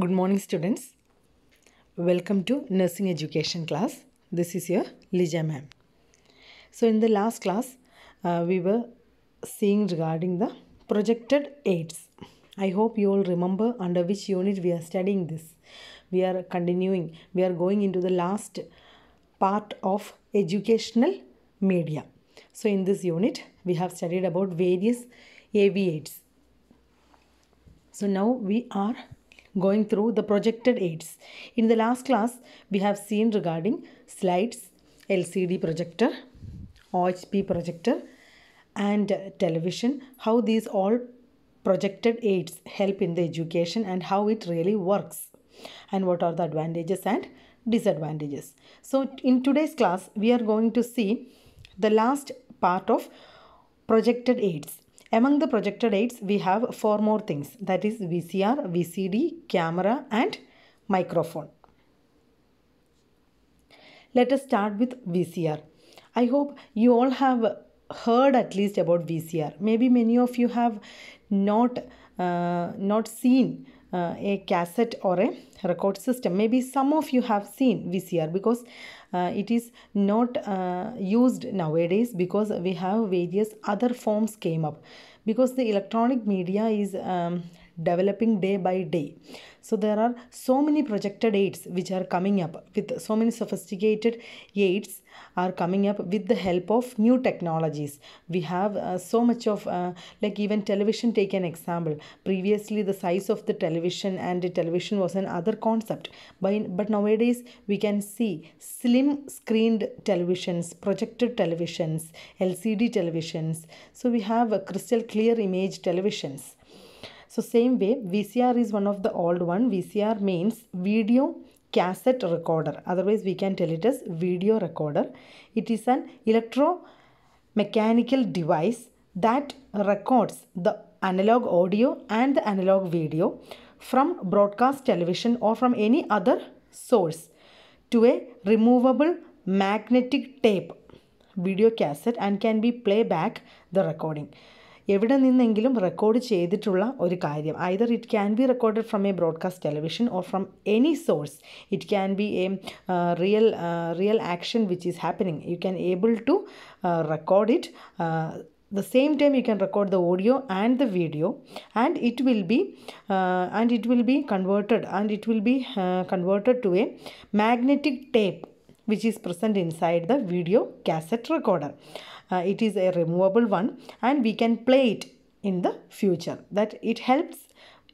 Good morning students. Welcome to nursing education class. This is your Lija ma'am. So in the last class, uh, we were seeing regarding the projected aids. I hope you all remember under which unit we are studying this. We are continuing. We are going into the last part of educational media. So in this unit, we have studied about various AV aids. So now we are going through the projected aids. In the last class, we have seen regarding slides, LCD projector, OHP projector and television, how these all projected aids help in the education and how it really works and what are the advantages and disadvantages. So in today's class, we are going to see the last part of projected aids among the projected aids, we have four more things that is VCR, VCD, camera and microphone. Let us start with VCR. I hope you all have heard at least about VCR. Maybe many of you have not, uh, not seen uh, a cassette or a record system. Maybe some of you have seen VCR because uh, it is not uh, used nowadays because we have various other forms came up because the electronic media is um, developing day by day so there are so many projected aids which are coming up with so many sophisticated aids are coming up with the help of new technologies. We have uh, so much of, uh, like even television, take an example. Previously, the size of the television and the television was another concept. But, but nowadays, we can see slim screened televisions, projected televisions, LCD televisions. So we have a uh, crystal clear image televisions. So same way, VCR is one of the old one. VCR means video cassette recorder otherwise we can tell it as video recorder it is an electromechanical device that records the analog audio and the analog video from broadcast television or from any other source to a removable magnetic tape video cassette and can be playback the recording എവിടെ നിന്നെങ്കിലും record ചെയ്തിട്ടുള്ള ഒരു കാര്യം either it can be recorded from a broadcast television or from any source it can be a real real action which is happening you can able to record it the same time you can record the audio and the video and it will be uh, and it will be converted and it will be uh, converted to a magnetic tape which is present inside the video cassette recorder uh, it is a removable one and we can play it in the future that it helps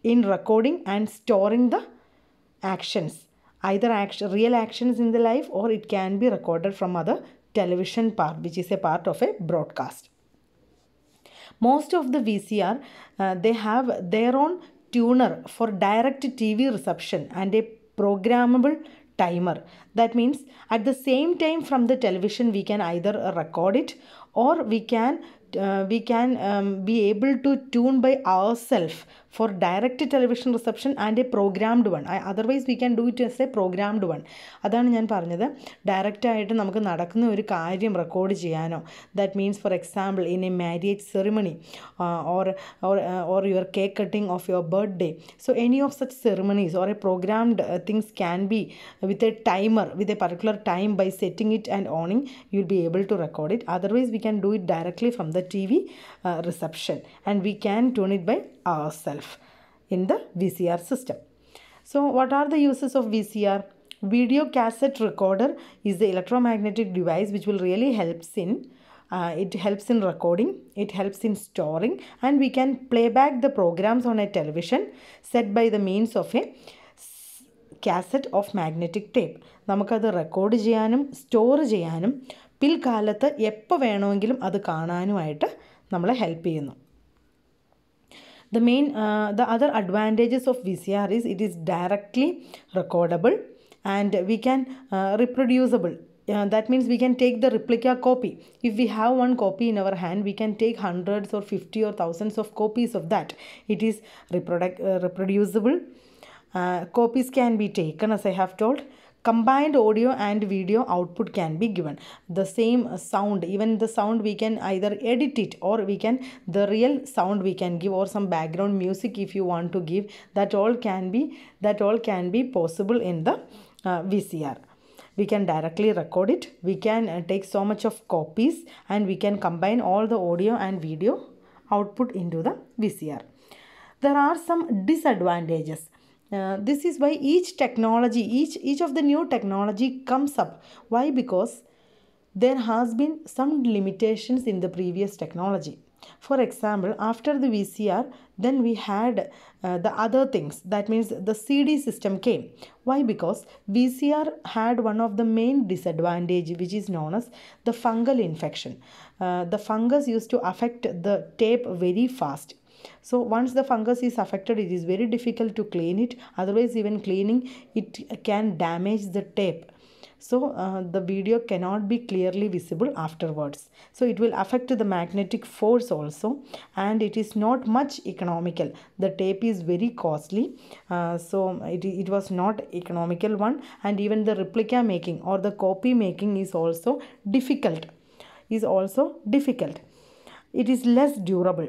in recording and storing the actions either action, real actions in the life or it can be recorded from other television part which is a part of a broadcast most of the vcr uh, they have their own tuner for direct tv reception and a programmable timer that means at the same time from the television we can either record it or we can we can be able to tune by our self for direct television reception and a programmed one otherwise we can can it as a programmed one അതാണ് ഞാൻ പറഞ്ഞത് ഡയറക്റ്റായിട്ട് നമുക്ക് നടക്കുന്ന ഒരു കാര്യം record ചെയ്യാനോ that means for example in a marriage ceremony or or your cake cutting of your birthday so any of such ceremonies or a programmed things can be with a timer with a particular time by setting it and owning you be able to record it otherwise we can do it directly from the TV uh, reception and we can tune it by ourselves in the VCR system. So what are the uses of VCR? Video cassette recorder is the electromagnetic device which will really helps in uh, it helps in recording, it helps in storing and we can play back the programs on a television set by the means of a cassette of magnetic tape. നമുക്കത് record ചെയ്യാനും store പിൽക്കാലത്ത് എപ്പോൾ വേണമെങ്കിലും അത് കാണാനുമായിട്ട് നമ്മളെ help ചെയ്യുന്നു the main the other advantages of V C R is it is directly recordable and we can reproducible that means we can take the replica copy if we have one copy in our hand we can take hundreds or fifty or thousands of copies of that it is reproduce reproducible copies can be taken as I have told combined audio and video output can be given the same sound even the sound we can either edit it or we can the real sound we can give or some background music if you want to give that all can be that all can be possible in the uh, VCR we can directly record it we can uh, take so much of copies and we can combine all the audio and video output into the VCR there are some disadvantages uh, this is why each technology each each of the new technology comes up why because there has been some limitations in the previous technology for example after the vcr then we had uh, the other things that means the cd system came why because vcr had one of the main disadvantage which is known as the fungal infection uh, the fungus used to affect the tape very fast so once the fungus is affected it is very difficult to clean it otherwise even cleaning it can damage the tape so uh, the video cannot be clearly visible afterwards so it will affect the magnetic force also and it is not much economical the tape is very costly uh, so it, it was not economical one and even the replica making or the copy making is also difficult is also difficult it is less durable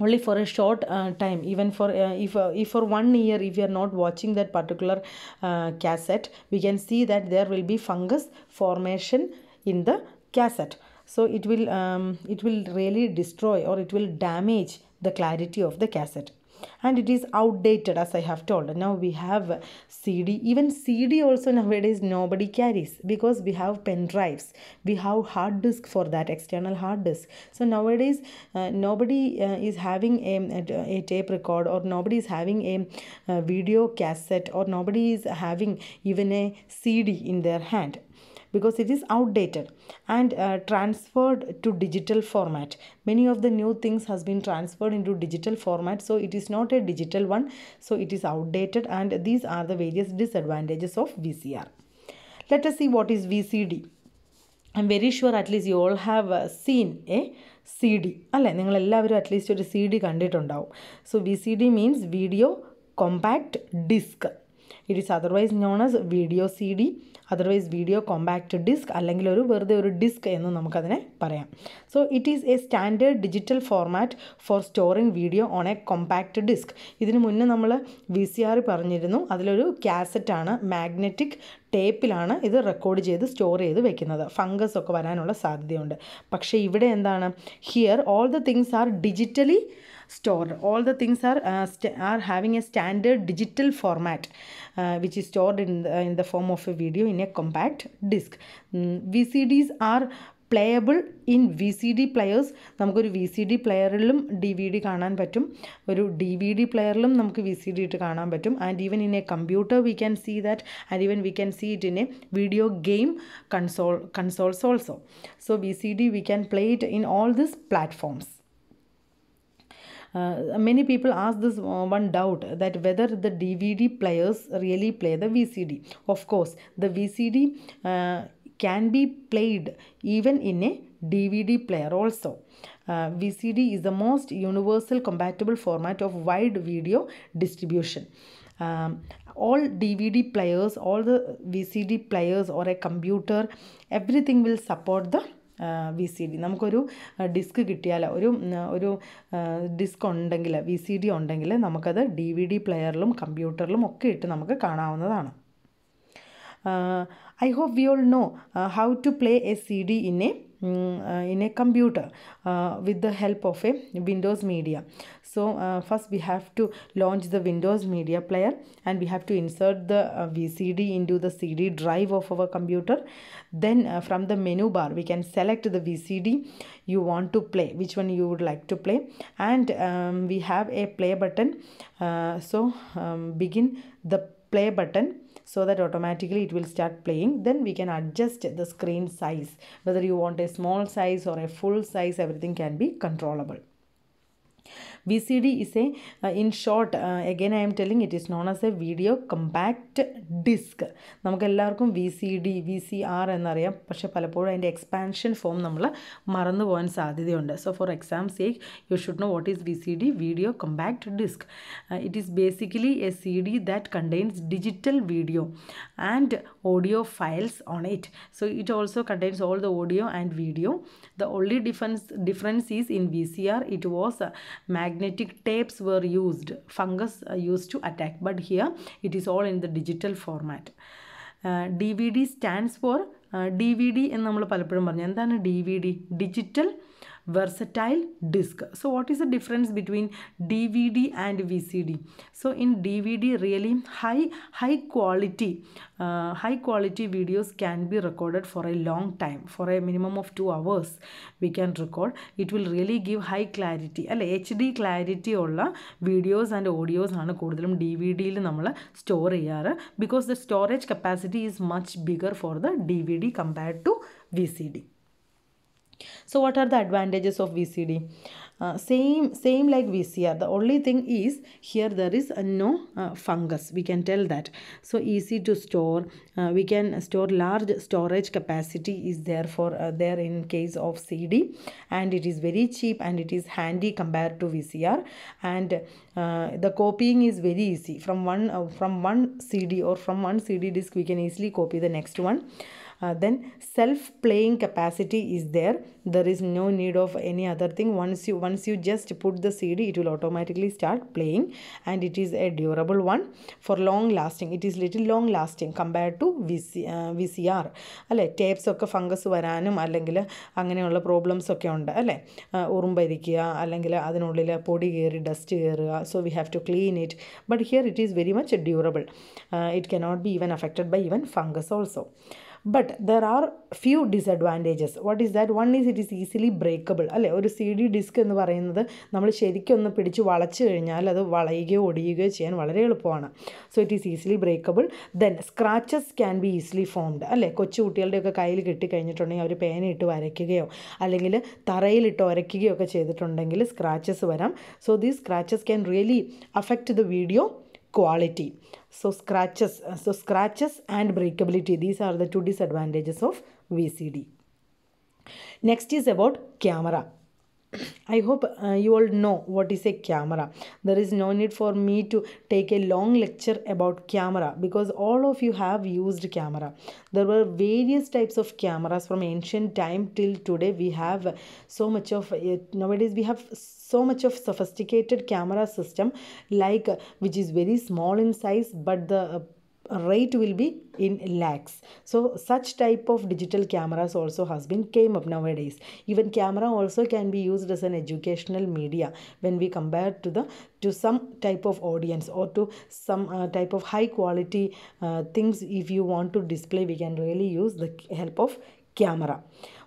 only for a short uh, time even for uh, if, uh, if for one year if you are not watching that particular uh, cassette we can see that there will be fungus formation in the cassette so it will um, it will really destroy or it will damage the clarity of the cassette and it is outdated as I have told. Now we have CD, even CD also nowadays nobody carries because we have pen drives, we have hard disk for that external hard disk. So nowadays uh, nobody uh, is having a, a tape record or nobody is having a, a video cassette or nobody is having even a CD in their hand because it is outdated and uh, transferred to digital format many of the new things has been transferred into digital format so it is not a digital one so it is outdated and these are the various disadvantages of VCR let us see what is VCD very sure, at least you all have uh, seen a CD. C D അല്ലേ നിങ്ങളെല്ലാവരും at least ഒരു C D കണ്ടിട്ടുണ്ടാവും so we So VCD means Video Compact Disc. It is otherwise known as video C D otherwise video compact disc അല്ലെങ്കിൽ ഒരു വെറുതെ ഒരു disc എന്ന് നമുക്കതിനെ പറയാം so it is a standard digital format for storing video on a compact disc ഇതിന് മുന്നേ നമ്മൾ വി സി ആർ പറഞ്ഞിരുന്നു അതിലൊരു ക്യാസറ്റാണ് മാഗ്നറ്റിക് ടേപ്പിലാണ് ഇത് റെക്കോർഡ് ചെയ്ത് സ്റ്റോർ ചെയ്ത് വെക്കുന്നത് ഫംഗസ് ഒക്കെ വരാനുള്ള സാധ്യതയുണ്ട് പക്ഷേ ഇവിടെ എന്താണ് here all the things are digitally stored. All the things are are having a standard digital format which uh, stored in in the form of a video in a compact disc V C disc. Are playable in V C D players നമുക്കൊരു V C D പ്ലെയറിലും D V D കാണാൻ പറ്റും ഒരു D V D പ്ലെയറിലും നമുക്ക് V C D ഇട്ട് കാണാൻ പറ്റും and even in a computer we can see that and even we can see it in a video game console consoles also so V C D we can play it in all this platforms Uh, many people ask this uh, one doubt that whether the DVD players really play the VCD. Of course, the VCD uh, can be played even in a DVD player also. Uh, VCD is the most universal compatible format of wide video distribution. Um, all DVD players, all the VCD players or a computer, everything will support the V C D നമുക്കൊരു disc കിട്ടിയാൽ ഒരു ഒരു disk ഉണ്ടെങ്കിൽ V C D ഉണ്ടെങ്കിൽ നമുക്കത് D V D പ്ലെയറിലും കമ്പ്യൂട്ടറിലും ഒക്കെ ഇട്ട് നമുക്ക് കാണാവുന്നതാണ് I hope we all know how to play a C D in a in a computer with the help of a Windows media so uh, first we have to launch the windows media player and we have to insert the uh, vcd into the cd drive of our computer then uh, from the menu bar we can select the vcd you want to play which one you would like to play and um, we have a play button uh, so um, begin the play button so that automatically it will start playing then we can adjust the screen size whether you want a small size or a full size everything can be controllable VCD is a, uh, in short, uh, again I am telling it is known as a video compact disc. നമുക്ക് എല്ലാവർക്കും V C D V C R എന്നറിയാം പക്ഷെ പലപ്പോഴും അതിൻ്റെ expansion form നമ്മൾ മറന്നു പോകാൻ സാധ്യതയുണ്ട് so for exam sake you should know what is V C D video compact disc it is basically a C D that contains digital video and audio files on it so it also contains all the audio and video The only difference, difference is in VCR, it was uh, magnetic tapes were used, fungus uh, used to attack. But here, it is all in the digital format. D V D stands for D V D എന്ന് നമ്മൾ പലപ്പോഴും പറഞ്ഞു എന്താണ് D V D digital versatile disc so what is the difference between dvd and vcd so in dvd really high high quality uh, high quality videos can be recorded for a long time for a minimum of 2 hours we can record it will really give high clarity alle hd clarity ulla videos and audios audios ആണ് dvd il nammal store നമ്മൾ because the storage capacity is much bigger for the dvd compared to vcd so what are the advantages of vcd uh, same same like vcr the only thing is here there is uh, no uh, fungus we can tell that so easy to store uh, we can store large storage capacity is there for uh, there in case of cd and it is very cheap and it is handy compared to vcr and uh, the copying is very easy from one from one cd or from one cd disk we can easily copy the next one then self playing capacity is there there is no need of any other thing once you once you just put the cd it will automatically start playing and it is a durable one for long lasting it is little long lasting compared to VC, uh, vcr അല്ലേ tapes ഒക്കെ fungus വരാനും അല്ലെങ്കിൽ അങ്ങനെയുള്ള problems ഒക്കെ ഉണ്ട് അല്ലേ ഉറുമ്പരിക്കുക അല്ലെങ്കിൽ അതിനുള്ളിൽ പൊടി കയറി ഡസ്റ്റ് കയറുക so we have to clean it but here it is very much durable it cannot be even affected by even fungus also but there are few disadvantages what is that one is it is easily breakable അല്ലെ ഒരു C D disk എന്ന് പറയുന്നത് നമ്മൾ ശരിക്കൊന്ന് പിടിച്ച് വളച്ച് കഴിഞ്ഞാൽ അത് വളയുകയോ ഒടിയുകയോ ചെയ്യാൻ വളരെ എളുപ്പമാണ് so it is easily breakable then scratches can be easily formed അല്ലേ കൊച്ചു കുട്ടികളുടെയൊക്കെ കയ്യിൽ കിട്ടിക്കഴിഞ്ഞിട്ടുണ്ടെങ്കിൽ അവർ പേനയിട്ട് വരയ്ക്കുകയോ അല്ലെങ്കിൽ തറയിലിട്ട് ഒരയ്ക്കുകയോ ഒക്കെ ചെയ്തിട്ടുണ്ടെങ്കിൽ സ്ക്രാച്ചസ് വരാം so these scratches can really affect the video quality. So scratches, uh, so scratches and breakability. These are the two disadvantages of VCD. Next is about camera. I hope uh, you all know what is a camera. There is no need for me to take a long lecture about camera because all of you have used camera. There were various types of cameras from ancient time till today. We have so much of it. Nowadays we have so much of sophisticated camera system like which is very small in size but the uh, rate will be in lakhs so such type of digital cameras also has been came up nowadays even camera also can be used as an educational media when we compare to the to some type of audience or to some uh, type of high quality uh, things if you want to display we can really use the help of camera.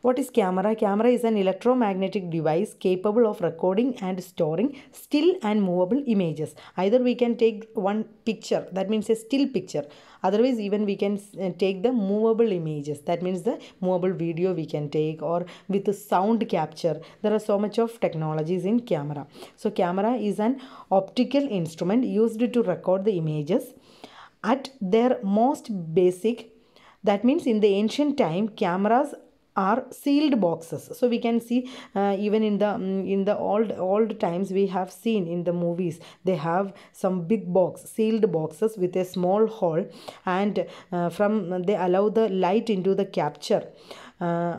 What is camera? Camera is an electromagnetic device capable of recording and storing still and movable images. Either we can take one picture, that means a still picture. Otherwise, even we can uh, take the movable images. That means the movable video we can take or with the sound capture. There are so much of technologies in camera. So, camera is an optical instrument used to record the images at their most basic that means in the ancient time, cameras are sealed boxes so we can see uh, even in the mm, in the old old times we have seen in the movies they have some big box sealed boxes with a small hole and uh, from they allow the light into the capture uh,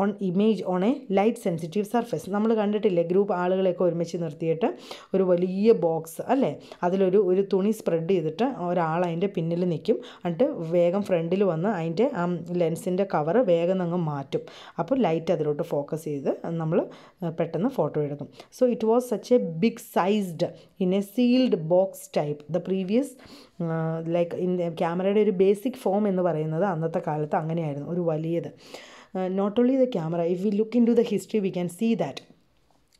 on image on a light sensitive surface നമ്മൾ കണ്ടിട്ടില്ലേ group ആളുകളെയൊക്കെ ഒരുമിച്ച് നിർത്തിയിട്ട് ഒരു വലിയ box അല്ലേ അതിലൊരു ഒരു തുണി സ്പ്രെഡ് ചെയ്തിട്ട് ഒരാൾ അതിൻ്റെ പിന്നിൽ നിൽക്കും എന്നിട്ട് വേഗം ഫ്രണ്ടിൽ വന്ന് അതിൻ്റെ ആ ലെൻസിൻ്റെ കവർ വേഗം അങ്ങ് മാറ്റും അപ്പോൾ ലൈറ്റ് അതിലോട്ട് ഫോക്കസ് ചെയ്ത് നമ്മൾ പെട്ടെന്ന് ഫോട്ടോ എടുക്കും so it was such a big sized in a sealed box type the previous like in ക്യാമറയുടെ ഒരു ബേസിക് ഫോം എന്ന് പറയുന്നത് അന്നത്തെ കാലത്ത് അങ്ങനെയായിരുന്നു ഒരു വലിയത് not only the camera, if we look into the history, we can see that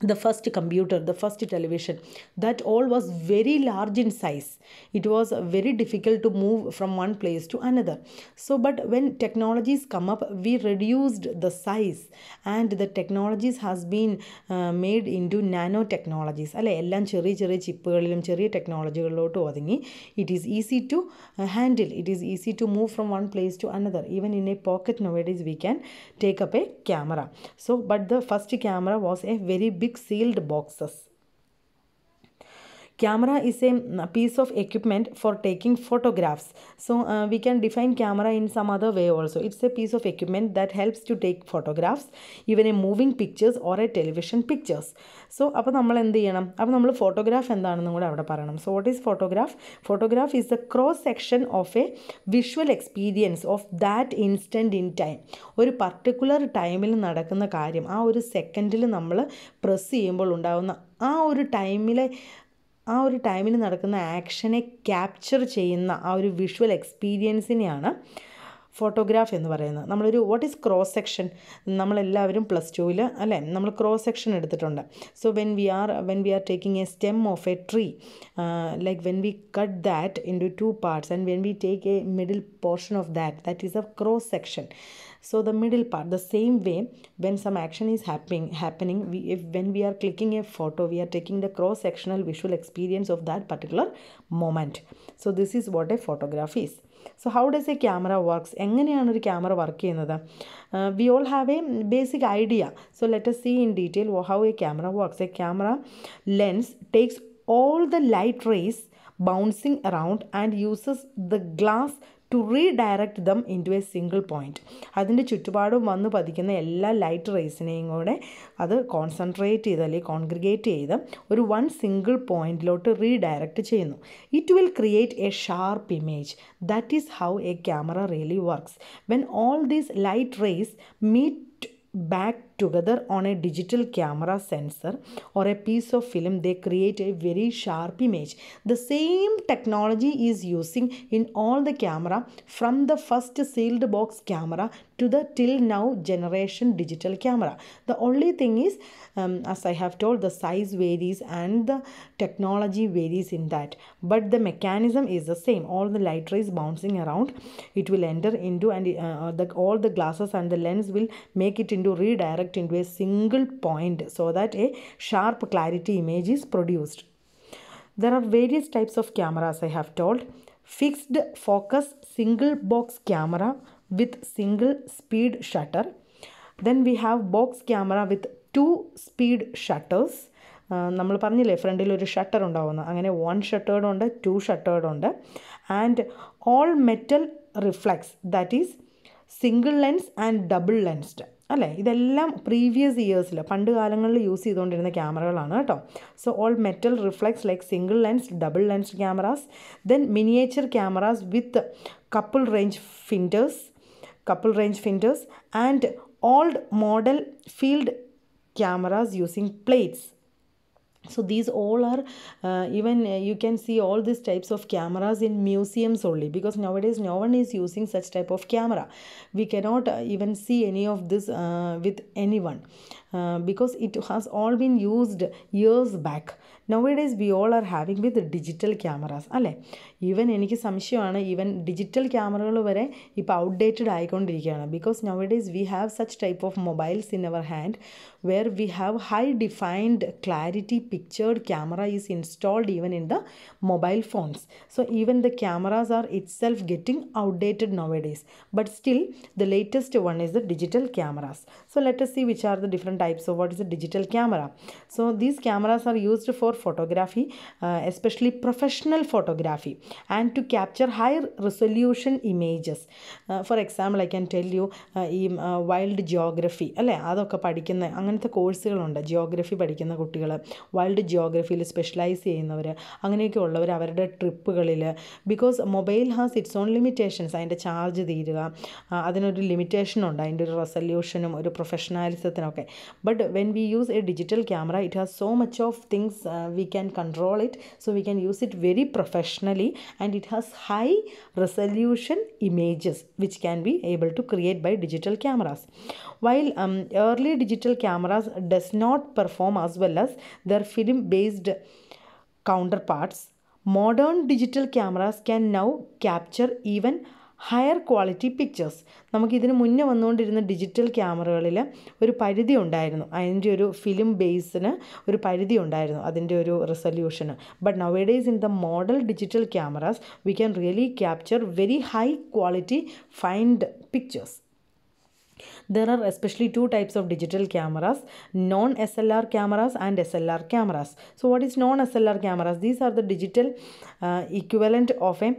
the first computer the first television that all was very large in size it was very difficult to move from one place to another so but when technologies come up we reduced the size and the technologies has been uh, made into nano technologies അല്ലേ എല്ലാം ചെറിയ ചെറിയ ചിപ്പുകളിലും ചെറിയ ടെക്നോളജികളിലോട്ടും ഒതുങ്ങി it is easy to handle it is easy to move from one place to another even in a pocket nowadays we can take up a camera so but the first camera was a very big sealed boxes Camera is a piece of equipment for taking photographs. So uh, we can define camera in some other way also. It's a piece of equipment that helps to take photographs, even a moving pictures or a television pictures. So അപ്പോൾ നമ്മൾ എന്ത് ചെയ്യണം അപ്പോൾ നമ്മൾ photograph എന്താണെന്നും കൂടെ അവിടെ പറയണം so what is photograph photograph is the cross section of a visual experience of that instant in time ഒരു പർട്ടിക്കുലർ ടൈമിൽ നടക്കുന്ന കാര്യം ആ ഒരു സെക്കൻഡിൽ നമ്മൾ പ്രസ് ചെയ്യുമ്പോൾ ഉണ്ടാകുന്ന ആ ഒരു ടൈമിലെ ആ ഒരു ടൈമിൽ നടക്കുന്ന ആക്ഷനെ ക്യാപ്ചർ ചെയ്യുന്ന ആ ഒരു വിഷ്വൽ എക്സ്പീരിയൻസിനെയാണ് ഫോട്ടോഗ്രാഫ് എന്ന് പറയുന്നത് നമ്മളൊരു വാട്ട് ഈസ് ക്രോസ് സെക്ഷൻ നമ്മളെല്ലാവരും പ്ലസ് ടുവിൽ അല്ലേ നമ്മൾ ക്രോസ് സെക്ഷൻ എടുത്തിട്ടുണ്ട് so when we are when we are taking a stem of a tree like when we cut that into two parts and when we take a middle portion of that that is a cross section so the middle part the same way when some action is happening happening we if when we are clicking a photo we are taking the cross sectional visual experience of that particular moment so this is what a photograph is so how does a camera works എങ്ങനെയാണ് ഒരു camera work uh, We all have a basic idea. So let us see in detail how a camera works. A camera lens takes all the light rays bouncing around and uses the glass. To redirect them into a single point അതിൻ്റെ ചുറ്റുപാടും വന്ന് പതിക്കുന്ന എല്ലാ light റേസിനെയും കൂടെ അത് concentrate ചെയ്ത് അല്ലെങ്കിൽ congregate ചെയ്ത് ഒരു വൺ സിംഗിൾ പോയിൻറ്റിലോട്ട് റീഡയറക്റ്റ് ചെയ്യുന്നു it will create a sharp image that is how a camera really works when all these light rays meet back together on a digital camera sensor or a piece of film they create a very sharp image the same technology is using in all the camera from the first sealed box camera to the till now generation digital camera the only thing is um, as i have told the size varies and the technology varies in that but the mechanism is the same all the light rays bouncing around it will enter into and uh, the, all the glasses and the lens will make it into redirect direct into a single point so that a sharp clarity image is produced. There are various types of cameras I have told. Fixed focus single box camera with single speed shutter. Then we have box camera with two speed shutters. നമ്മൾ പറഞ്ഞില്ലേ ഫ്രണ്ടിൽ ഒരു shutter ഉണ്ടാവുന്നു അങ്ങനെ one ഷട്ടേർഡ് ഉണ്ട് two shuttered ഉണ്ട് and all metal reflex that is single lens and double lensed അല്ലേ ഇതെല്ലാം പ്രീവിയസ് ഇയേഴ്സിൽ പണ്ട് കാലങ്ങളിൽ യൂസ് ചെയ്തുകൊണ്ടിരുന്ന ക്യാമറകളാണ് കേട്ടോ so all metal reflex like single lens double lens cameras then miniature cameras with couple range finders couple range finders and old model field cameras using plates so these all are uh, even uh, you can see all these types of cameras in museums only because nowadays no one is using such type of camera we cannot uh, even see any of this uh, with anyone uh, because it has all been used years back nowadays we all are having with digital cameras alle even എനിക്ക് സംശയമാണ് even digital ക്യാമറകൾ വരെ ഇപ്പോൾ outdated ആയിക്കൊണ്ടിരിക്കുകയാണ് because now days we have such type of mobiles in our hand where we have high defined clarity pictured camera is installed even in the mobile phones so even the cameras are itself getting outdated now days but still the latest one is the digital cameras so let see which are the different types of what is a digital camera so these cameras are used for photography especially professional photography and to capture high resolution images for example I can tell you ഈ wild uh, geography അല്ലേ അതൊക്കെ പഠിക്കുന്ന അങ്ങനത്തെ കോഴ്സുകളുണ്ട് geography പഠിക്കുന്ന കുട്ടികൾ wild ജിയോഗ്രഫിയിൽ specialise ചെയ്യുന്നവർ അങ്ങനെയൊക്കെ ഉള്ളവർ അവരുടെ ട്രിപ്പുകളിൽ because mobile has its own limitations അതിൻ്റെ ചാർജ് തീരുക അതിനൊരു ലിമിറ്റേഷനുണ്ട് അതിൻ്റെ ഒരു റെസൊല്യൂഷനും ഒരു പ്രൊഫഷണാലിസത്തിനൊക്കെ but when we use a digital camera it has so much of things we can control it so we can use it very professionally and it has high resolution images which can be able to create by digital cameras. While um, early digital cameras does not perform as well as their film based counterparts, modern digital cameras can now capture even higher quality pictures നമുക്കിതിന് മുന്നേ വന്നുകൊണ്ടിരുന്ന digital ക്യാമറകളിൽ ഒരു പരിധി ഉണ്ടായിരുന്നു അതിൻ്റെ ഒരു film ബേസിന് ഒരു പരിധി ഉണ്ടായിരുന്നു അതിൻ്റെ ഒരു റെസൊല്യൂഷന് but now days in the model digital cameras we can really capture very high quality find pictures there are especially two types of digital cameras non S L R cameras and S L R cameras so what is non S L R cameras these are the digital equivalent of a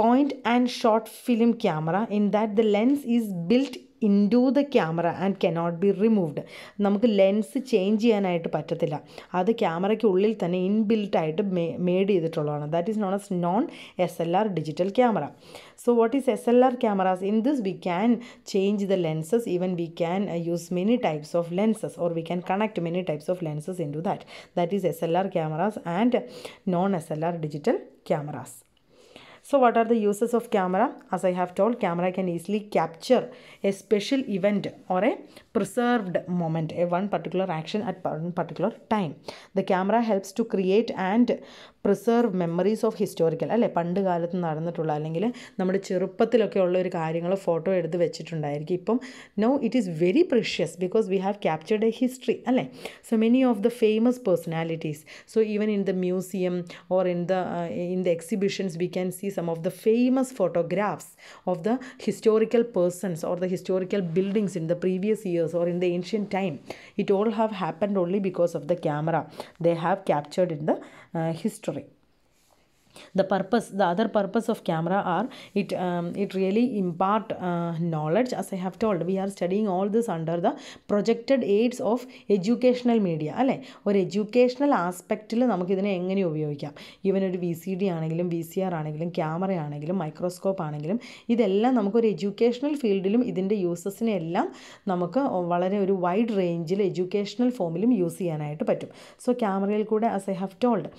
point and shot film camera in that the lens is built into the camera and cannot be removed നമുക്ക് lens change ചെയ്യാനായിട്ട് പറ്റത്തില്ല അത് ക്യാമറയ്ക്ക് ഉള്ളിൽ തന്നെ ഇൻബിൽട്ടായിട്ട് മേ made ചെയ്തിട്ടുള്ളതാണ് that is non S non S L R digital camera so what is S L R cameras in this we can change the lenses even we can use many types of lenses or we can connect many types of lenses into that that is S L R cameras and non S L R digital cameras So what are the uses of camera? As I have told, camera can easily capture a special event or a preserved moment, a one particular action at one particular time. The camera helps to create and preserve memories of historical അല്ലേ പണ്ട് കാലത്ത് നടന്നിട്ടുള്ള അല്ലെങ്കിൽ നമ്മുടെ ചെറുപ്പത്തിലൊക്കെ ഉള്ള ഒരു കാര്യങ്ങൾ ഫോട്ടോ എടുത്ത് വെച്ചിട്ടുണ്ടായിരിക്കും ഇപ്പം now it is very precious because we have captured a history അല്ലേ so many of the famous personalities so even in the museum or in the in the exhibitions we can see some of the famous photographs of the historical persons or the historical buildings in the previous years or in the ancient time it all have happened only because of the camera they have captured in the uh, history the purpose the other purpose of camera are it um, it really impart uh, knowledge as i have told we are studying all this under the projected aids of educational media അല്ലേ ഒരു educational ആസ്പെക്റ്റിൽ നമുക്കിതിനെ എങ്ങനെ ഉപയോഗിക്കാം ഈവൻ ഒരു V C D ആണെങ്കിലും V C R ആണെങ്കിലും camera ആണെങ്കിലും മൈക്രോസ്കോപ്പ് ആണെങ്കിലും ഇതെല്ലാം നമുക്കൊരു എഡ്യൂക്കേഷണൽ ഫീൽഡിലും ഇതിൻ്റെ യൂസസിനെ എല്ലാം നമുക്ക് വളരെ ഒരു വൈഡ് റേഞ്ചിൽ എഡ്യൂക്കേഷണൽ ഫോമിലും യൂസ് ചെയ്യാനായിട്ട് പറ്റും സോ ക്യാമറയിൽ കൂടെ as I have told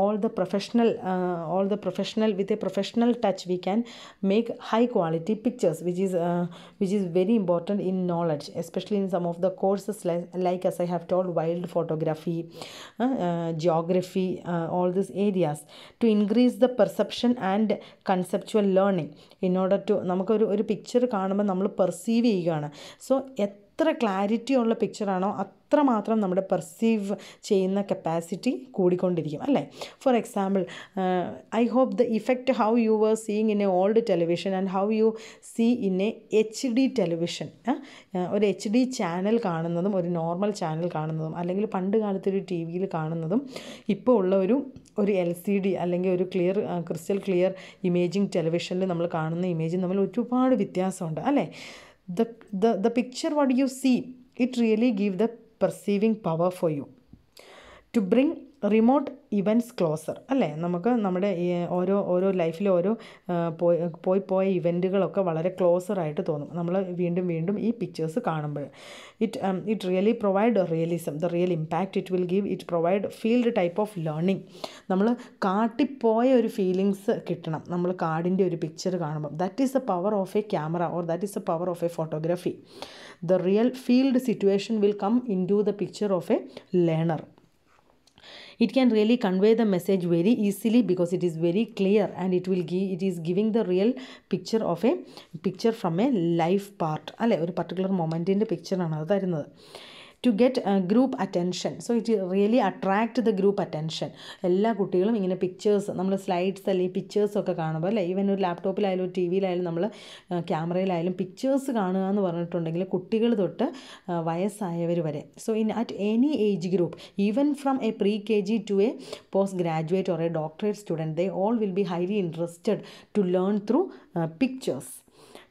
all the professional Uh, all the professional with a professional touch we can make high quality pictures which is uh, which is very important in knowledge especially in some of the courses like, like as i have told wild photography uh, geography all these areas to increase the perception and conceptual learning in order to നമുക്കൊരു or picture കാണുമ്പോൾ നമ്മൾ perceive ചെയ്യുകയാണ് എത്ര clarity ഉള്ള പിക്ചറാണോ അത്രമാത്രം നമ്മുടെ perceive ചെയ്യുന്ന capacity കൂടിക്കൊണ്ടിരിക്കും അല്ലേ for example I hope the effect how you were seeing in a old television and how you see in a H D television ഒരു എച്ച് ഡി ചാനൽ കാണുന്നതും ഒരു നോർമൽ ചാനൽ കാണുന്നതും അല്ലെങ്കിൽ പണ്ട് കാലത്ത് ഒരു ടി വിയിൽ കാണുന്നതും ഇപ്പോൾ ഉള്ള ഒരു ഒരു എൽ സി ഡി അല്ലെങ്കിൽ ഒരു ക്ലിയർ ക്രിസ്റ്റൽ ക്ലിയർ ഇമേജിങ് ടെലിവിഷനിൽ നമ്മൾ കാണുന്ന ഇമേജും തമ്മിൽ ഒരുപാട് വ്യത്യാസമുണ്ട് അല്ലേ the the the picture what you see it really give the perceiving power for you to bring remote events closer അല്ലേ നമുക്ക് നമ്മുടെ ഓരോ ഓരോ ലൈഫിലെ ഓരോ പോയി പോയ ഇവൻറ്റുകളൊക്കെ വളരെ ക്ലോസറായിട്ട് തോന്നും നമ്മൾ വീണ്ടും വീണ്ടും ഈ പിക്ചേഴ്സ് കാണുമ്പോൾ it it really provide realism the real impact it will give it provide field type of learning നമ്മൾ കാട്ടിപ്പോയ ഒരു ഫീലിങ്സ് കിട്ടണം നമ്മൾ കാടിൻ്റെ ഒരു പിക്ചർ കാണുമ്പോൾ that is a power of a camera or that is a power of a photography the real field situation will come into the picture of a learner It can really convey the message very easily because it is very clear and it will give it is giving the real picture of a picture from a life part അല്ലെ ഒരു particular മൊമെൻറ്റിൻ്റെ പിക്ചറാണ് അത് തരുന്നത് to get group attention so it really attract the group attention എല്ലാ കുട്ടികളും ഇങ്ങനെ pictures നമ്മൾ slides അല്ലെങ്കിൽ പിക്ചേഴ്സ് ഒക്കെ കാണുമ്പോൾ അല്ലെ ഈവൻ ഒരു ലാപ്ടോപ്പിലായാലും ടി വിയിലായാലും നമ്മൾ ക്യാമറയിലായാലും uh, പിക്ചേഴ്സ് കാണുക എന്ന് പറഞ്ഞിട്ടുണ്ടെങ്കിൽ കുട്ടികൾ തൊട്ട് uh, വയസ്സായവർ വരെ so in at any age group even from a pre K G to a post graduate or a doctorate student they all will be highly interested to learn through pictures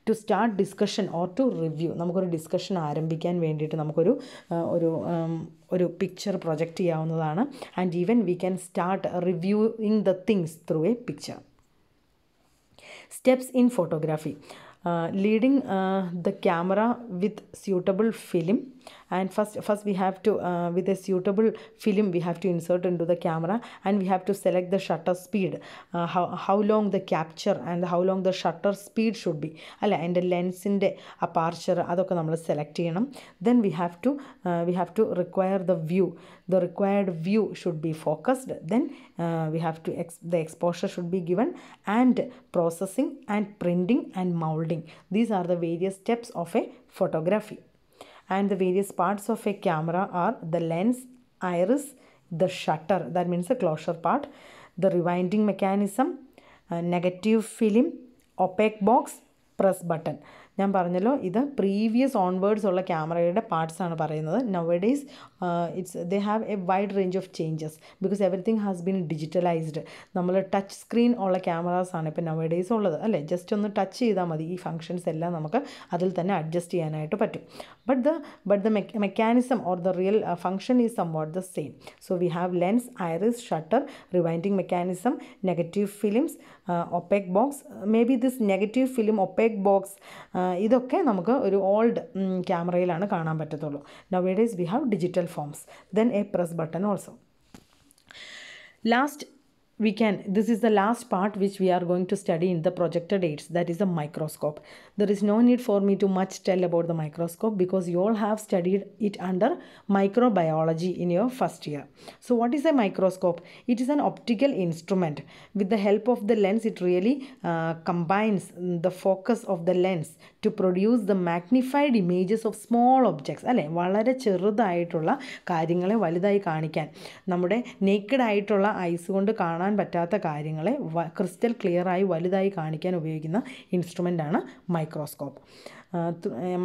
to start discussion or to review നമുക്കൊരു discussion ആരംഭിക്കാൻ വേണ്ടിയിട്ട് നമുക്കൊരു ഒരു ഒരു picture project ചെയ്യാവുന്നതാണ് and even we can start reviewing the things through a picture steps in photography leading the camera with suitable film and first first we have to uh, with a suitable film we have to insert into the camera and we have to select the shutter speed uh, how, how long the capture and how long the shutter speed should be and അല്ല എൻ്റെ ലെൻസിൻ്റെ aperture അതൊക്കെ നമ്മൾ select ചെയ്യണം then we have to we have to require the the the required view should be focused then we have to ex the exposure should be given and processing and printing and molding these are the various steps of a photography and the various parts of a camera are the lens, iris, the shutter that means the closure part, the rewinding mechanism, negative film, opaque box, press button. ഞാൻ പറഞ്ഞല്ലോ ഇത് previous onwards ഉള്ള ക്യാമറയുടെ parts ആണ് പറയുന്നത് nowadays it's they have a wide range of changes because everything has been digitalised നമ്മൾ touch screen ഉള്ള cameras ആണ് ഇപ്പോൾ നവഡേയ്സ് ഉള്ളത് അല്ലേ ജസ്റ്റ് ഒന്ന് ടച്ച് ചെയ്താൽ മതി ഈ ഫങ്ഷൻസ് എല്ലാം നമുക്ക് അതിൽ തന്നെ അഡ്ജസ്റ്റ് ചെയ്യാനായിട്ട് പറ്റും but the but the mechanism or the real function is somewhat the same so we have lens iris shutter rewinding mechanism negative films opaque box maybe this negative film opaque box ഇതൊക്കെ നമുക്ക് ഒരു old ക്യാമറയിലാണ് കാണാൻ പറ്റത്തുള്ളൂ now days we have digital forms then a press button also last we can this is the last part which we are going to study in the projected aids that is the microscope there is no need for me to much tell about the microscope because you all have studied it under microbiology in your first year so what is a microscope it is an optical instrument with the help of the lens it really uh, combines the focus of the lens to produce the magnified images of small objects അല്ലേ വളരെ ചെറുതായിട്ടുള്ള കാര്യങ്ങളെ വലുതായി കാണിക്കാൻ നമ്മുടെ naked ആയിട്ടുള്ള ice കൊണ്ട് കാണാൻ പറ്റാത്ത കാര്യങ്ങളെ ക്രിസ്റ്റൽ ക്ലിയറായി വലുതായി കാണിക്കാൻ ഉപയോഗിക്കുന്ന ഇൻസ്ട്രുമെൻ്റാണ് microscope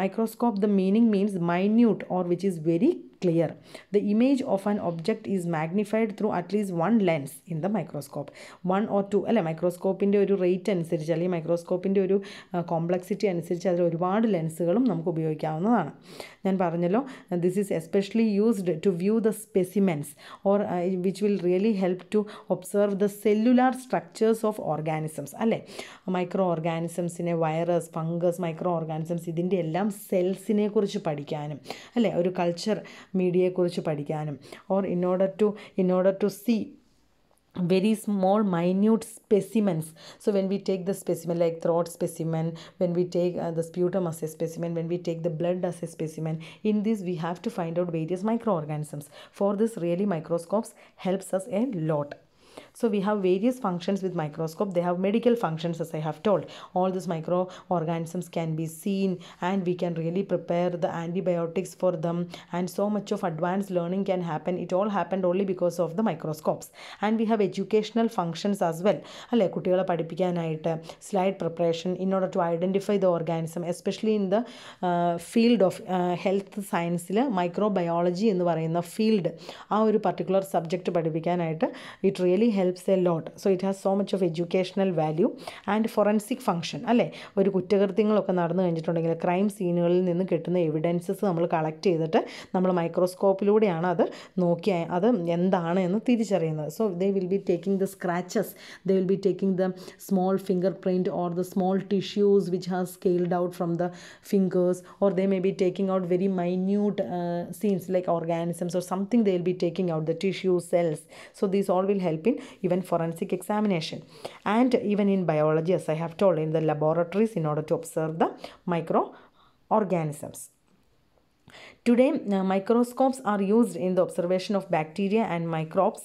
microscope the meaning means minute or which is very clear the image of an object is magnified through at least one lens in the microscope one or two അല്ലെ മൈക്രോസ്കോപ്പിൻ്റെ ഒരു റേറ്റ് അനുസരിച്ച് അല്ലെങ്കിൽ മൈക്രോസ്കോപ്പിൻ്റെ ഒരു കോംപ്ലക്സിറ്റി അനുസരിച്ച് അതിൽ ഒരുപാട് ലെൻസുകളും നമുക്ക് ഉപയോഗിക്കാവുന്നതാണ് ഞാൻ പറഞ്ഞല്ലോ this is especially used to view the specimens or which will really help to observe the cellular structures of organisms അല്ലേ മൈക്രോ ഓർഗാനിസംസിനെ വൈറസ് ഫംഗസ് മൈക്രോ ഓർഗാനിസംസ് ഇതിൻ്റെ എല്ലാം സെൽസിനെ കുറിച്ച് പഠിക്കാനും അല്ലേ ഒരു കൾച്ചർ Media മീഡിയയെക്കുറിച്ച് പഠിക്കാനും Or in order to, in order to see very small minute specimens so when we take the specimen like throat specimen when we take uh, the sputum as a specimen when we take the blood as a specimen in this we have to find out various microorganisms for this really microscopes helps us a lot so we have various functions with microscope. They have medical functions as I have told. All these microorganisms can be seen and we can really prepare the antibiotics for them and so much of advanced learning can happen. It all happened only because of the microscopes. And we have educational functions as well. അല്ലേ കുട്ടികളെ പഠിപ്പിക്കാനായിട്ട് slide preparation in order to the the organism especially in the field health science, microbiology in the field. Field ആ ഒരു particular subject പഠിപ്പിക്കാനായിട്ട് it really really helps a lot so it has so much of educational value and forensic function അല്ലേ ഒരു കുറ്റകൃത്യങ്ങളൊക്കെ നടന്നു കഴിഞ്ഞിട്ടുണ്ടെങ്കിൽ crime സീനുകളിൽ നിന്ന് കിട്ടുന്ന evidences നമ്മൾ കളക്ട് ചെയ്തിട്ട് നമ്മൾ മൈക്രോസ്കോപ്പിലൂടെയാണ് അത് നോക്കി അത് എന്താണ് എന്ന് തിരിച്ചറിയുന്നത് so they will be taking the scratches they will be taking the small finger print or the small tissues which has scaled out from the fingers or they may be taking out very minute scenes like organisms or something they will be taking out the tissue cells so these all will help in even forensic examination. And even in biology, as I have told, in the laboratories in order to observe the microorganisms. Today microscopes are used in the observation of bacteria and microbes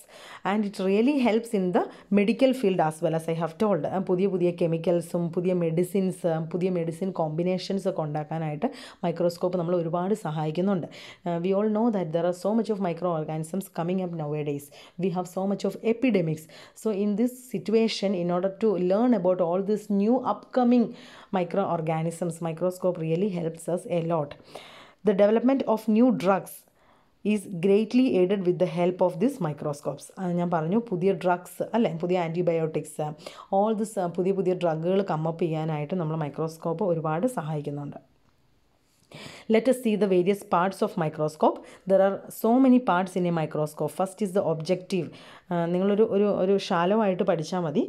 and it really helps in the medical field as well as I have told uh, പുതിയ പുതിയ കെമിക്കൽസും പുതിയ medicines uh, പുതിയ medicine combinations ഒക്കെ ഉണ്ടാക്കാനായിട്ട് microscope നമ്മൾ ഒരുപാട് സഹായിക്കുന്നുണ്ട് we all know that there are so much of microorganisms coming up nowadays we have so much of epidemics so in this situation in order to learn about all this new upcoming microorganisms microscope really helps us a lot the development of new drugs is greatly aided with the help of this microscopes ഞാൻ പറഞ്ഞു പുതിയ drugs അല്ലേ പുതിയ antibiotics all this പുതിയ പുതിയ ഡ്രഗുകൾ കമ്മപ്പ് ചെയ്യാനായിട്ട് നമ്മൾ microscope ഒരുപാട് സഹായിക്കുന്നുണ്ട് let's see the various parts of microscope there are so many parts in a microscope first is the objective നിങ്ങളൊരു ഒരു ഒരു ഷാലോ ആയിട്ട് പഠിച്ചാൽ മതി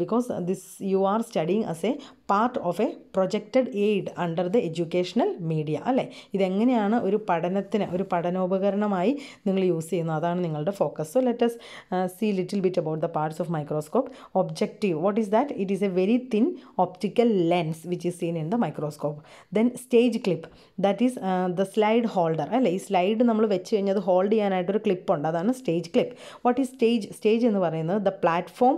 because this you are studying as a part of a projected aid under the educational media അല്ലേ ഇതെങ്ങനെയാണ് ഒരു പഠനത്തിന് ഒരു പഠനോപകരണമായി നിങ്ങൾ യൂസ് ചെയ്യുന്നത് അതാണ് നിങ്ങളുടെ focus so let's see little bit about the parts of microscope objective what is that it is a very thin optical lens which is seen in the microscope then stage clip that is the slide holder അല്ലേ ഈ slide നമ്മൾ വെച്ച് കഴിഞ്ഞാൽ അത് hold ചെയ്യാനായിട്ടൊരു ക്ലിപ്പുണ്ട് അതാണ് stage clip what is stage stage എന്ന് പറയുന്നത് the platform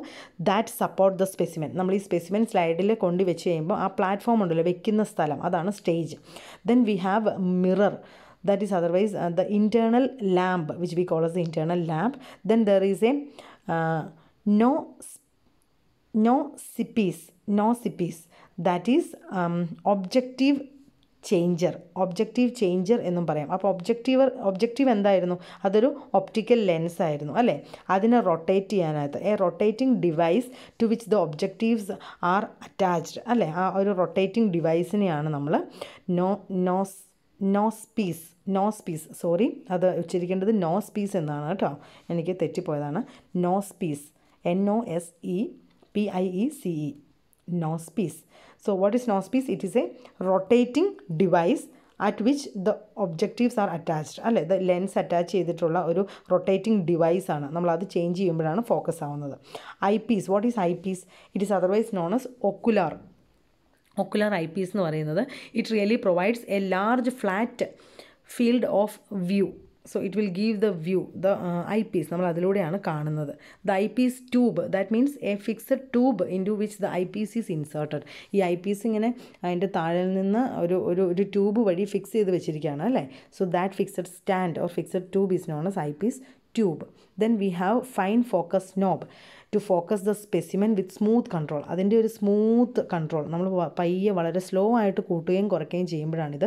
that support the specimen നമ്മൾ ഈ സ്പെസിമെൻ സ്ലൈഡിൽ കൊണ്ടുവച്ച് വെച്ച് കഴിയുമ്പോൾ ആ പ്ലാറ്റ്ഫോം ഉണ്ടല്ലോ വെക്കുന്ന സ്ഥലം അതാണ് stage then we have mirror that is otherwise the internal lamp which we call as the internal lamp then there is a no nosepiece nosepiece that is objective changer objective changer എന്നും പറയാം അപ്പോൾ objective objective എന്തായിരുന്നു അതൊരു optical lens ആയിരുന്നു അല്ലേ അതിനെ rotate ചെയ്യാനായിട്ട് a rotating device to which the objectives are attached അല്ലേ ആ ഒരു റൊട്ടേറ്റിംഗ് ഡിവൈസിനെയാണ് നമ്മൾ no nose nosepiece nosepiece sorry അത് ഉച്ചരിക്കേണ്ടത് നോസ് പീസ് എന്നാണ് കേട്ടോ എനിക്ക് തെറ്റിപ്പോയതാണ് nosepiece N O S E P I E C E nosepiece So what is nospice? It is a rotating device at which the objectives are attached അല്ലെ the lens attach ചെയ്തിട്ടുള്ള ഒരു rotating device ആണ് നമ്മളത് change ചെയ്യുമ്പോഴാണ് focus ആവുന്നത് eyepiece what is eyepiece it is otherwise known as ocular ocular eyepiece എന്ന് പറയുന്നത് it really provides a large flat field of view so it will give the view the eyepiece നമ്മൾ അതിലൂടെയാണ് കാണുന്നത് the eyepiece tube that means a fixed tube into which the eyepiece is inserted ഈ eyepiece ഇങ്ങനെ uh, അതിൻ്റെ താഴെ നിന്ന് ഒരു ഒരു ഒരു ട്യൂബ് വഴി ഫിക്സ് ചെയ്ത് വെച്ചിരിക്കുകയാണ് അല്ലേ so that fixed stand or fixed tube is non as eyepiece tube then we have fine focus knob to focus the specimen with smooth control അതിൻ്റെ ഒരു സ്മൂത്ത് കൺട്രോൾ നമ്മൾ പയ്യെ വളരെ സ്ലോ ആയിട്ട് കൂട്ടുകയും കുറയ്ക്കുകയും ചെയ്യുമ്പോഴാണിത്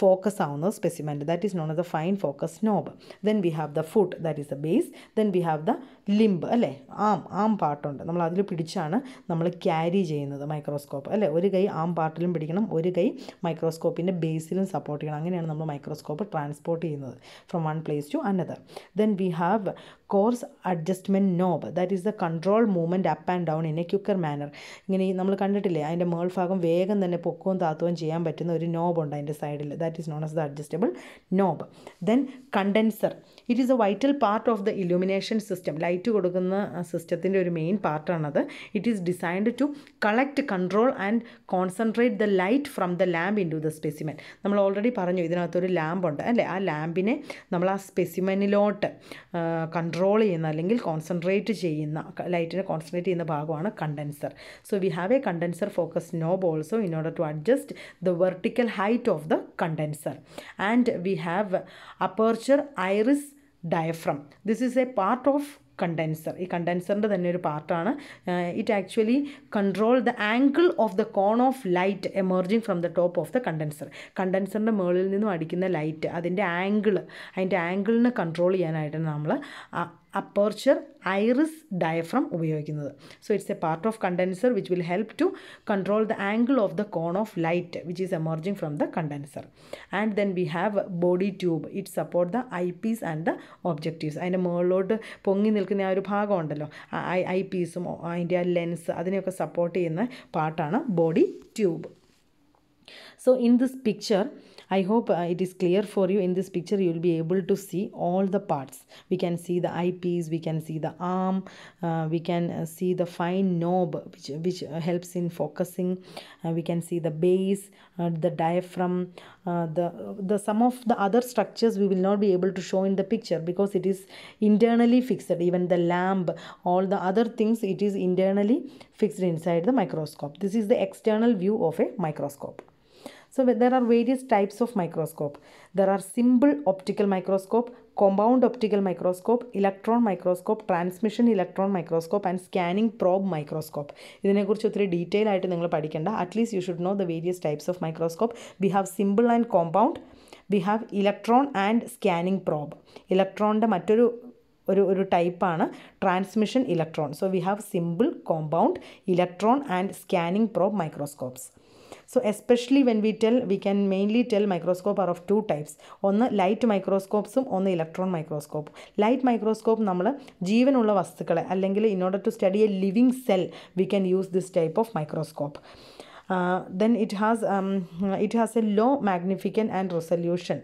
ഫോക്കസ് ആവുന്നത് സ്പെസിമെൻ്റെ that is non as the fine focus knob then we have the foot that is the base then we have the limb അല്ലേ ആം ആം പാട്ടുണ്ട് നമ്മൾ അതിൽ പിടിച്ചാണ് നമ്മൾ ക്യാരി ചെയ്യുന്നത് മൈക്രോസ്കോപ്പ് അല്ലേ ഒരു കൈ ആം പാർട്ടിലും പിടിക്കണം ഒരു കൈ മൈക്രോസ്കോപ്പിൻ്റെ ബേസിലും സപ്പോർട്ട് ചെയ്യണം അങ്ങനെയാണ് നമ്മൾ മൈക്രോസ്കോപ്പ് ട്രാൻസ്പോർട്ട് ചെയ്യുന്നത് from one place to another then we have coarse adjustment knob that is the con control movement up and down in a quicker manner ഇങ്ങനെ നമ്മൾ കണ്ടിട്ടില്ലേ അതിൻ്റെ ഭാഗം വേഗം തന്നെ പൊക്കവും താത്തവും ചെയ്യാൻ പറ്റുന്ന ഒരു നോബ് ഉണ്ട് അതിൻ്റെ സൈഡിൽ that is known as the adjustable knob then condenser it is a vital part of the illumination system light കൊടുക്കുന്ന സിസ്റ്റത്തിൻ്റെ ഒരു മെയിൻ പാർട്ടാണത് it is designed to collect control and concentrate the light from the lamp into the specimen നമ്മൾ already പറഞ്ഞു ഇതിനകത്തൊരു ലാമ്പുണ്ട് അല്ലേ ആ ലാമ്പിനെ നമ്മൾ ആ സ്പെസിമെനിലോട്ട് കൺട്രോൾ ചെയ്യുന്ന അല്ലെങ്കിൽ കോൺസെൻട്രേറ്റ് ചെയ്യുന്ന ലൈറ്റിനെ കോൺസെൻട്രേറ്റ് ചെയ്യുന്ന ഭാഗമാണ് condenser so we have a condenser focus knob also in order to adjust the vertical height of the condenser and we have aperture iris diaphragm this is a part of condenser ഈ കണ്ടൻസറിൻ്റെ തന്നെ ഒരു പാർട്ടാണ് it actually control the angle of the cone of light emerging from the top of the condenser കണ്ടൻസറിൻ്റെ മുകളിൽ നിന്നും അടിക്കുന്ന light അതിൻ്റെ ആംഗിൾ അതിൻ്റെ ആംഗിളിനെ കൺട്രോൾ ചെയ്യാനായിട്ട് നമ്മൾ അപ്പോർച്ചർ ഐറിസ് ഡയഫ്രം ഉപയോഗിക്കുന്നത് so it's a part of condenser which will help to control the angle of the cone of light which is emerging from the condenser and then we have body tube it support the eyepiece and the objectives അതിൻ്റെ മുകളിലോട്ട് പൊങ്ങി നിൽക്കുന്ന ആ ഒരു ഭാഗം ഉണ്ടല്ലോ I I പീസും അതിൻ്റെ ആ ലെൻസ് അതിനെയൊക്കെ സപ്പോർട്ട് ചെയ്യുന്ന പാർട്ടാണ് body tube so in this picture I hope uh, it is clear for you in this picture you will be able to see all the parts we can see the eyepiece we can see the arm uh, we can uh, see the fine knob which, which uh, helps in focusing uh, we can see the base uh, the diaphragm the the some of the other structures we will not be able to show in the picture because it is internally fixed even the lamp all the other things it is internally fixed inside the microscope this is the external view of a microscope So there are various types of microscope. There are simple optical microscope, compound optical microscope, electron microscope, transmission electron microscope and scanning probe microscope. ഇതിനെക്കുറിച്ച് ഒത്തിരി detail ആയിട്ട് നിങ്ങൾ പഠിക്കേണ്ട at least you should know the various types of microscope we have simple and compound we have electron and scanning probe ഇലക്ട്രോണിൻ്റെ മറ്റൊരു ഒരു ഒരു ടൈപ്പാണ് transmission electron so we have simple compound electron and scanning probe microscopes so especially when we tell we can mainly tell microscope are of two types ഒന്ന് light മൈക്രോസ്കോപ്സും ഒന്ന് electron മൈക്രോസ്കോപ്പും light microscope നമ്മൾ ജീവനുള്ള വസ്തുക്കളെ അല്ലെങ്കിൽ in order to study a living cell we can use this type of microscope then it has it has a low magnification and resolution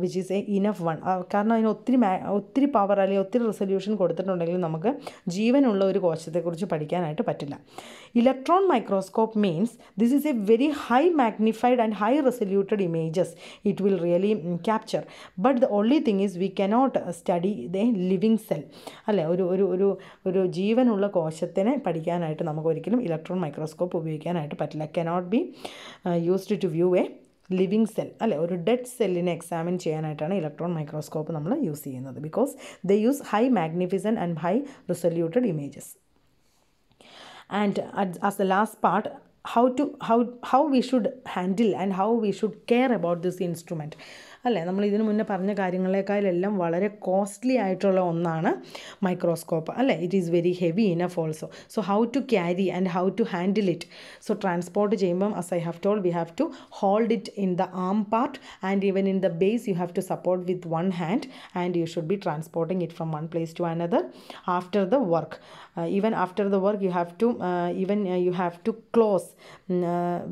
which is a enough one കാരണം അതിന് ഒത്തിരി ഒത്തിരി power അല്ലെങ്കിൽ ഒത്തിരി റെസൊല്യൂഷൻ കൊടുത്തിട്ടുണ്ടെങ്കിൽ നമുക്ക് ജീവനുള്ള ഒരു കോശത്തെക്കുറിച്ച് പഠിക്കാനായിട്ട് പറ്റില്ല electron microscope means this is a very high magnified and high resoluted images it will really capture but the only thing is we cannot study the living cell അല്ലേ ഒരു ഒരു ഒരു ഒരു ജീവനുള്ള കോശത്തിനെ പഠിക്കാനായിട്ട് നമുക്ക് ഒരിക്കലും ഇലക്ട്രോൺ മൈക്രോസ്കോപ്പ് ഉപയോഗിക്കാനായിട്ട് പറ്റില്ല പറ്റില്ല cannot be used to view a living cell അല്ലെ ഒരു ഡെഡ് സെല്ലിനെ എക്സാമിൻ ചെയ്യാനായിട്ടാണ് ഇലക്ട്രോൺ മൈക്രോസ്കോപ്പ് നമ്മൾ യൂസ് ചെയ്യുന്നത് because the use high magnification and high resoluted images and as the last part how to how how we should handle and how we should care about this instrument അല്ലേ നമ്മൾ ഇതിനു മുന്നേ പറഞ്ഞ കാര്യങ്ങളെക്കാളെല്ലാം വളരെ costly ആയിട്ടുള്ള ഒന്നാണ് microscope അല്ലേ it is very heavy if also so how to carry and how to handle it so transport ചെയ്യുമ്പം as I have told we have to hold it in the arm part and even in the base you have to support with one hand and you should be transporting it from one place to another after the work even after the work you have to even U have to close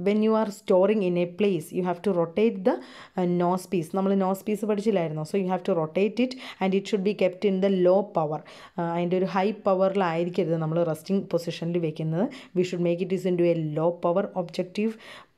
when you are storing in a place you have to rotate the nose piece നമ്മൾ nose piece പഠിച്ചില്ലായിരുന്നോ so you have to rotate it and it should be kept in the low power അതിൻ്റെ ഒരു high പവറിലായിരിക്കരുത് നമ്മൾ resting പൊസിഷനിൽ വെക്കുന്നത് we should make it is into a low power objective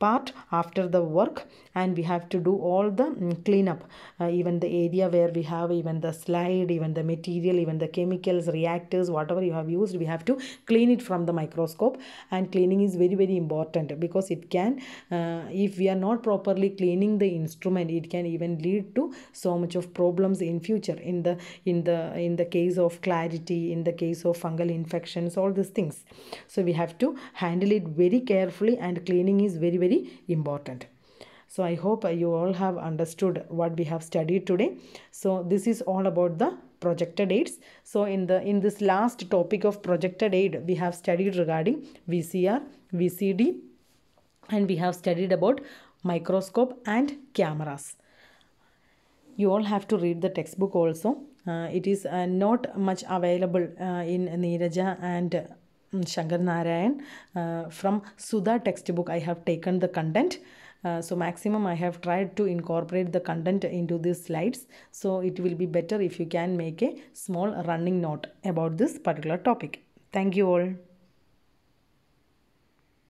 part after the work and we have to do all the mm, cleanup uh, even the area where we have even the slide even the material even the chemicals reactors whatever you have used we have to clean it from the microscope and cleaning is very very important because it can uh, if we are not properly cleaning the instrument it can even lead to so much of problems in future in the in the in the case of clarity in the case of fungal infections all these things so we have to handle it very carefully and cleaning is very very very important so i hope you all have understood what we have studied today so this is all about the projected aids so in the in this last topic of projected aid we have studied regarding vcr vcd and we have studied about microscope and cameras you all have to read the textbook also uh, it is uh, not much available uh, in neeraja and Mm, Shankar Narayan uh, from Sudha textbook. I have taken the content. Uh, so maximum I have tried to incorporate the content into these slides. So it will be better if you can make a small running note about this particular topic. Thank you all.